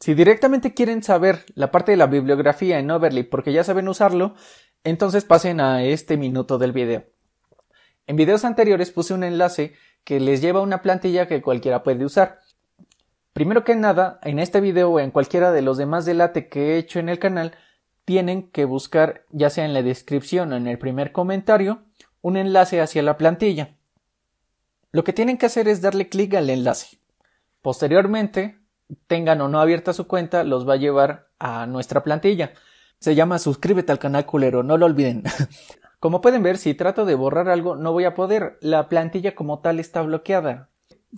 Si directamente quieren saber la parte de la bibliografía en Overly porque ya saben usarlo, entonces pasen a este minuto del video. En videos anteriores puse un enlace que les lleva a una plantilla que cualquiera puede usar. Primero que nada, en este video o en cualquiera de los demás delate que he hecho en el canal, tienen que buscar, ya sea en la descripción o en el primer comentario, un enlace hacia la plantilla. Lo que tienen que hacer es darle clic al enlace. Posteriormente, tengan o no abierta su cuenta los va a llevar a nuestra plantilla. Se llama suscríbete al canal culero, no lo olviden. como pueden ver, si trato de borrar algo no voy a poder, la plantilla como tal está bloqueada.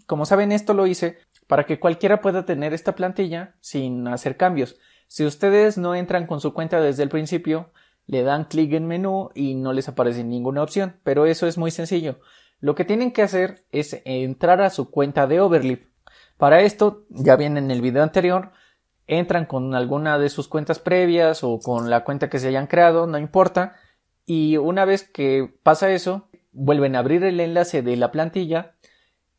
Como saben, esto lo hice para que cualquiera pueda tener esta plantilla sin hacer cambios. Si ustedes no entran con su cuenta desde el principio, le dan clic en menú y no les aparece ninguna opción, pero eso es muy sencillo. Lo que tienen que hacer es entrar a su cuenta de Overleaf. Para esto, ya bien en el video anterior, entran con alguna de sus cuentas previas o con la cuenta que se hayan creado, no importa, y una vez que pasa eso, vuelven a abrir el enlace de la plantilla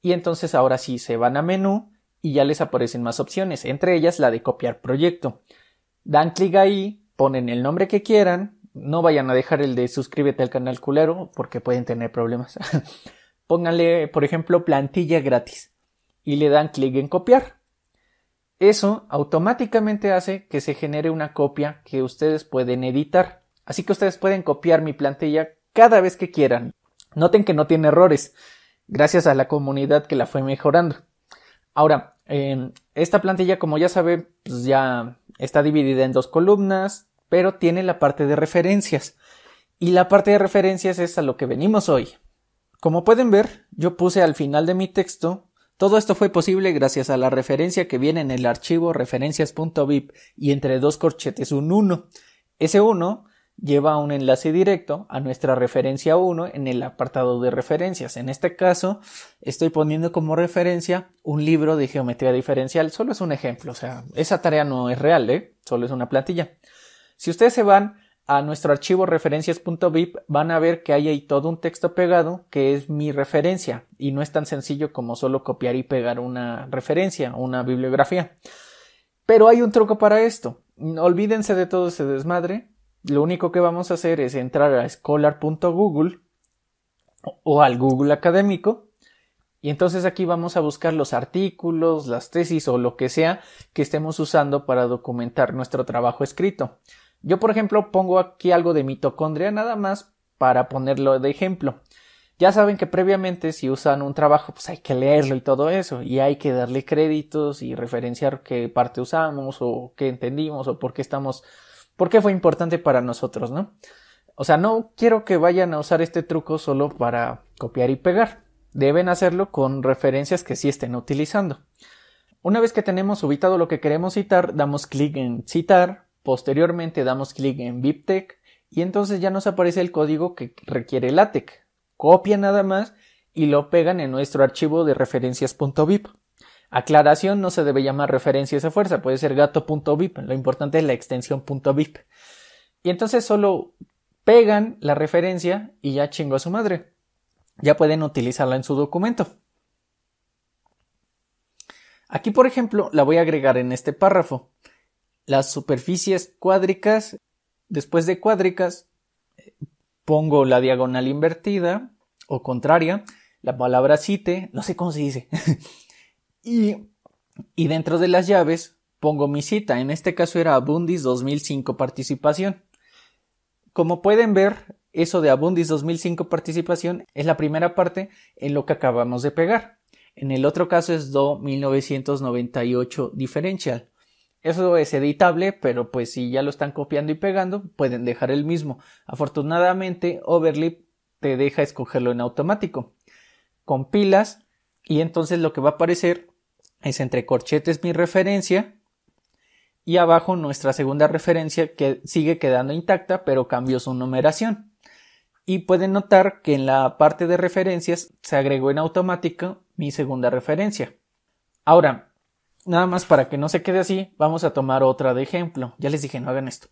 y entonces ahora sí se van a menú y ya les aparecen más opciones, entre ellas la de copiar proyecto. Dan clic ahí, ponen el nombre que quieran, no vayan a dejar el de suscríbete al canal culero porque pueden tener problemas. Pónganle, por ejemplo, plantilla gratis y le dan clic en copiar. Eso automáticamente hace que se genere una copia que ustedes pueden editar. Así que ustedes pueden copiar mi plantilla cada vez que quieran. Noten que no tiene errores, gracias a la comunidad que la fue mejorando. Ahora, em, esta plantilla, como ya saben, pues ya está dividida en dos columnas, pero tiene la parte de referencias. Y la parte de referencias es a lo que venimos hoy. Como pueden ver, yo puse al final de mi texto todo esto fue posible gracias a la referencia que viene en el archivo referencias.vip y entre dos corchetes un 1. Ese 1 lleva un enlace directo a nuestra referencia 1 en el apartado de referencias. En este caso, estoy poniendo como referencia un libro de geometría diferencial. Solo es un ejemplo, o sea, esa tarea no es real, ¿eh? solo es una plantilla. Si ustedes se van a nuestro archivo referencias.vip van a ver que hay ahí todo un texto pegado que es mi referencia y no es tan sencillo como solo copiar y pegar una referencia, una bibliografía. Pero hay un truco para esto. Olvídense de todo ese desmadre. Lo único que vamos a hacer es entrar a scholar.google o al Google académico y entonces aquí vamos a buscar los artículos, las tesis o lo que sea que estemos usando para documentar nuestro trabajo escrito. Yo, por ejemplo, pongo aquí algo de mitocondria nada más para ponerlo de ejemplo. Ya saben que previamente si usan un trabajo pues hay que leerlo y todo eso y hay que darle créditos y referenciar qué parte usamos o qué entendimos o por qué estamos, por qué fue importante para nosotros, ¿no? O sea, no quiero que vayan a usar este truco solo para copiar y pegar. Deben hacerlo con referencias que sí estén utilizando. Una vez que tenemos ubicado lo que queremos citar, damos clic en citar Posteriormente damos clic en VIPTEC y entonces ya nos aparece el código que requiere LaTeX. copian nada más y lo pegan en nuestro archivo de referencias.vip. Aclaración, no se debe llamar referencias a fuerza, puede ser gato.vip, lo importante es la extensión .vip. Y entonces solo pegan la referencia y ya chingo a su madre. Ya pueden utilizarla en su documento. Aquí, por ejemplo, la voy a agregar en este párrafo las superficies cuádricas. Después de cuádricas, pongo la diagonal invertida o contraria, la palabra cite, no sé cómo se dice. y, y dentro de las llaves pongo mi cita. En este caso era Abundis 2005 participación. Como pueden ver, eso de Abundis 2005 participación es la primera parte en lo que acabamos de pegar. En el otro caso es Do 1998 diferencial. Eso es editable, pero pues si ya lo están copiando y pegando, pueden dejar el mismo. Afortunadamente, Overleaf te deja escogerlo en automático. Compilas y entonces lo que va a aparecer es entre corchetes mi referencia y abajo nuestra segunda referencia que sigue quedando intacta, pero cambió su numeración. Y pueden notar que en la parte de referencias se agregó en automático mi segunda referencia. Ahora, nada más para que no se quede así, vamos a tomar otra de ejemplo. Ya les dije, no hagan esto.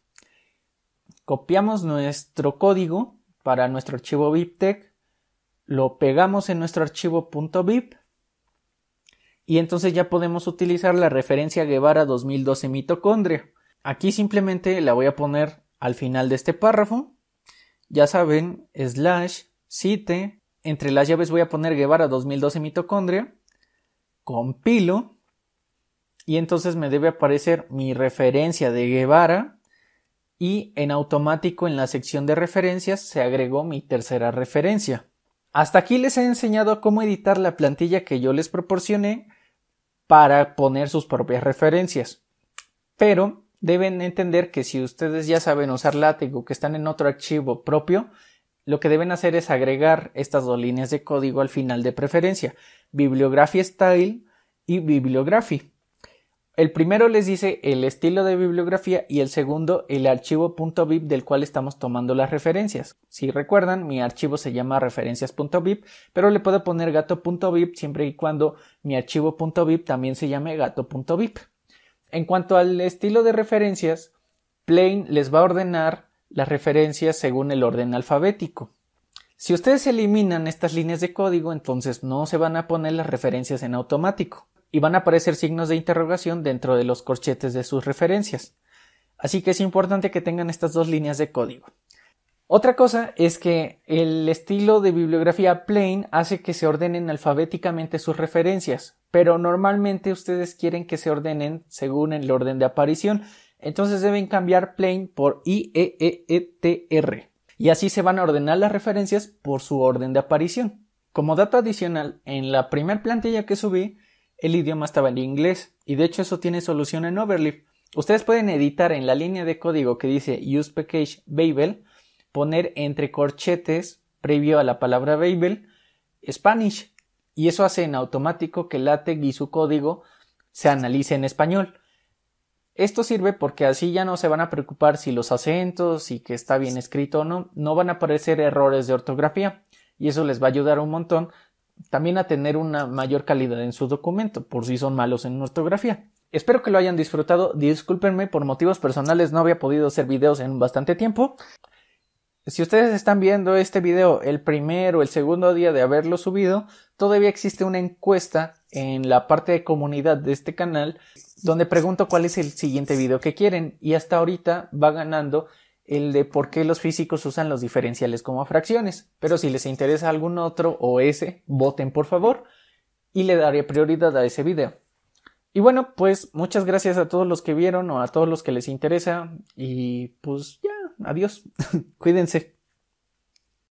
Copiamos nuestro código para nuestro archivo viptec, lo pegamos en nuestro archivo .bib y entonces ya podemos utilizar la referencia Guevara 2012 mitocondria. Aquí simplemente la voy a poner al final de este párrafo. Ya saben, slash, cite, entre las llaves voy a poner Guevara 2012 mitocondria, compilo y entonces me debe aparecer mi referencia de Guevara y en automático en la sección de referencias se agregó mi tercera referencia. Hasta aquí les he enseñado cómo editar la plantilla que yo les proporcioné para poner sus propias referencias. Pero deben entender que si ustedes ya saben usar látigo, que están en otro archivo propio, lo que deben hacer es agregar estas dos líneas de código al final de preferencia, bibliografía style y bibliografía, el primero les dice el estilo de bibliografía y el segundo el archivo .bib del cual estamos tomando las referencias. Si recuerdan, mi archivo se llama referencias.bib, pero le puedo poner gato.bib siempre y cuando mi archivo .bib también se llame gato.bib. En cuanto al estilo de referencias, Plane les va a ordenar las referencias según el orden alfabético. Si ustedes eliminan estas líneas de código, entonces no se van a poner las referencias en automático y van a aparecer signos de interrogación dentro de los corchetes de sus referencias. Así que es importante que tengan estas dos líneas de código. Otra cosa es que el estilo de bibliografía plain hace que se ordenen alfabéticamente sus referencias, pero normalmente ustedes quieren que se ordenen según el orden de aparición, entonces deben cambiar plain por IEEETR y así se van a ordenar las referencias por su orden de aparición. Como dato adicional, en la primera plantilla que subí el idioma estaba en inglés y de hecho eso tiene solución en Overleaf. Ustedes pueden editar en la línea de código que dice use package Babel, poner entre corchetes previo a la palabra Babel Spanish y eso hace en automático que LaTeX y su código se analice en español. Esto sirve porque así ya no se van a preocupar si los acentos y que está bien escrito o no, no van a aparecer errores de ortografía y eso les va a ayudar un montón también a tener una mayor calidad en su documento, por si son malos en ortografía. Espero que lo hayan disfrutado, discúlpenme por motivos personales no había podido hacer videos en bastante tiempo. Si ustedes están viendo este video el primero o el segundo día de haberlo subido, todavía existe una encuesta en la parte de comunidad de este canal donde pregunto cuál es el siguiente video que quieren y hasta ahorita va ganando el de por qué los físicos usan los diferenciales como fracciones, pero si les interesa algún otro o ese, voten por favor y le daré prioridad a ese video. Y bueno, pues muchas gracias a todos los que vieron o a todos los que les interesa y pues ya, adiós, cuídense.